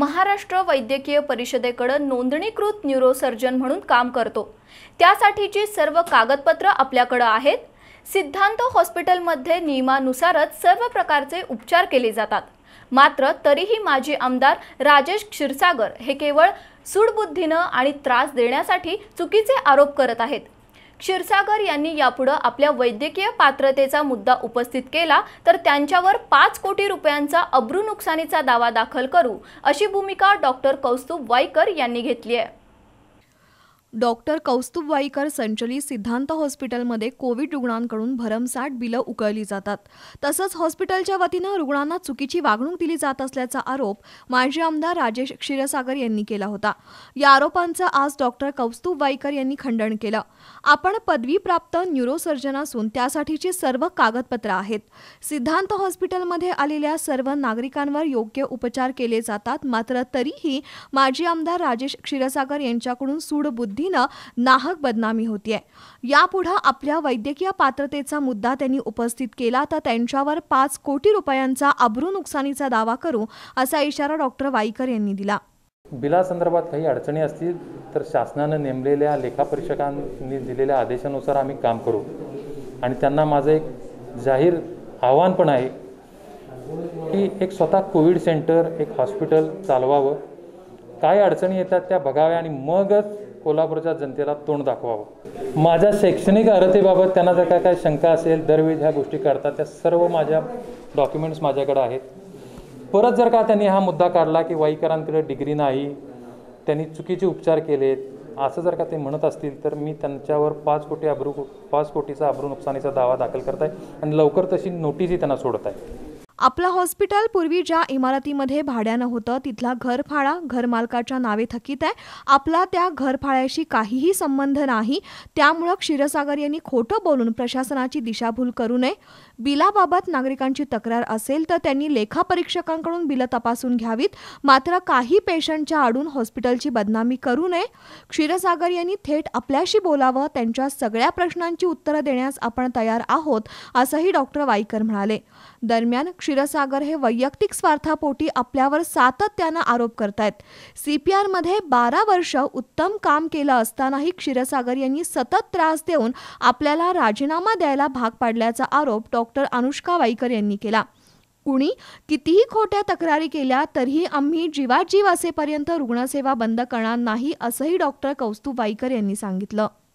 महाराष्ट्र वैद्यकीय परिषदेकडे नोंदणीकृत न्यूरोसर्जन म्हणून काम करतो त्यासाठीची सर्व कागदपत्र आपल्याकडं आहेत सिद्धांत हॉस्पिटलमध्ये नियमानुसारच सर्व प्रकारचे उपचार केले जातात मात्र तरीही माजी आमदार राजेश क्षीरसागर हे केवळ सुडबुद्धीनं आणि त्रास देण्यासाठी चुकीचे आरोप करत आहेत क्षीरसागर यांनी यापुढे आपल्या वैद्यकीय पात्रतेचा मुद्दा उपस्थित केला तर त्यांच्यावर पाच कोटी रुपयांचा अब्रू नुकसानीचा दावा दाखल करू अशी भूमिका डॉक्टर कौस्तुभ वाईकर यांनी घेतली आहे डॉक्टर कौस्तुभ वाईकर संचलित सिद्धांत हॉस्पिटलमध्ये कोविड रुग्णांकडून भरमसाठ बिलं उकळली जातात तसंच हॉस्पिटलच्या वतीनं रुग्णांना चुकीची वागणूक दिली जात असल्याचा आरोप माजी आमदार राजेश क्षीरसागर यांनी केला होता या आरोपांचं आज डॉक्टर कौस्तुभ वाईकर यांनी खंडन केलं आपण पदवीप्राप्त न्यूरोसर्जन असून त्यासाठीची सर्व कागदपत्र आहेत सिद्धांत हॉस्पिटलमध्ये आलेल्या सर्व नागरिकांवर योग्य उपचार केले जातात मात्र तरीही माजी आमदार राजेश क्षीरसागर यांच्याकडून सूडबुद्धी पद्धतीनं नाहक बदनामी होतीये यापुढं आपल्या वैद्यकीय पात्रतेचा मुद्दा त्यांनी उपस्थित केला तर त्यांच्यावर पाच कोटी रुपयांचा अब्रू नुकसानीचा दावा करू असा इशारा डॉक्टर वाईकर यांनी दिला बिला संदर्भात काही अडचणी असतील तर शासनानं नेमलेल्या लेखापरीक्षकांनी दिलेल्या आदेशानुसार आम्ही काम करू आणि त्यांना माझं एक जाहीर आव्हान पण आहे की एक स्वतः कोविड सेंटर एक हॉस्पिटल चालवावं काय अडचणी येतात त्या बघाव्या आणि मगच कोल्हापूरच्या जनतेला तोंड दाखवावं माझ्या शैक्षणिक अर्हतेबाबत त्यांना जर काय काय शंका असेल दरवेळी ह्या गोष्टी काढतात त्या सर्व माझ्या डॉक्युमेंट्स माझ्याकडे आहेत परत जर का त्यांनी हा मुद्दा काढला की वाईकरांकडे डिग्री नाही त्यांनी चुकीचे उपचार केलेत असं जर का ते म्हणत असतील तर मी त्यांच्यावर पाच कोटी अब्रू पाच कोटीचा अब्रू नुकसानीचा दावा दाखल करत आहे आणि लवकर तशी नोटीसही त्यांना सोडत आहे आपलं हॉस्पिटल पूर्वी ज्या इमारतीमध्ये भाड्यानं होतं तिथला घरफाळा घरमालकाच्या नावे थकीत आहे आपला त्या घरफाळ्याशी काहीही संबंध नाही त्यामुळं क्षीरसागर यांनी खोटं बोलून प्रशासनाची दिशाभूल करू नये बिलाबाबत नागरिकांची तक्रार असेल तर त्यांनी लेखापरीक्षकांकडून बिलं तपासून घ्यावीत मात्र काही पेशंटच्या आडून हॉस्पिटलची बदनामी करू नये क्षीरसागर यांनी थेट आपल्याशी बोलावं त्यांच्या सगळ्या प्रश्नांची उत्तरं देण्यास आपण तयार आहोत असंही डॉक्टर वाईकर म्हणाले दरम्यान क्षीरसागर हे वैयक्तिक स्वार्थापोटी आपल्यावर सातत्यानं आरोप करतायत सी पी आरमध्ये बारा वर्ष उत्तम काम केलं असतानाही क्षीरसागर यांनी सतत त्रास देऊन आपल्याला राजीनामा द्यायला भाग पाडल्याचा आरोप डॉक्टर अनुष्का वाईकर यांनी केला कुणी कितीही खोट्या तक्रारी केल्या तरीही आम्ही जीवाजीव असेपर्यंत रुग्णसेवा बंद करणार नाही असंही डॉक्टर कौस्तुभ वाईकर यांनी सांगितलं